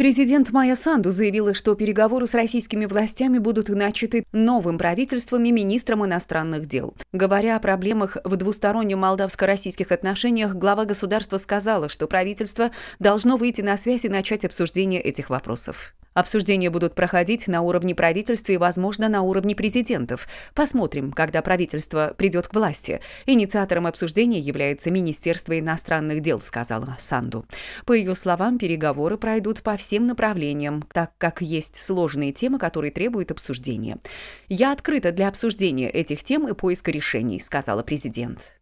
Президент Майя Санду заявила, что переговоры с российскими властями будут начаты новым правительством и министром иностранных дел. Говоря о проблемах в двустороннем молдавско-российских отношениях, глава государства сказала, что правительство должно выйти на связь и начать обсуждение этих вопросов. Обсуждения будут проходить на уровне правительства и, возможно, на уровне президентов. Посмотрим, когда правительство придет к власти. Инициатором обсуждения является Министерство иностранных дел, сказала Санду. По ее словам, переговоры пройдут по всем направлениям, так как есть сложные темы, которые требуют обсуждения. «Я открыта для обсуждения этих тем и поиска решений», сказала президент.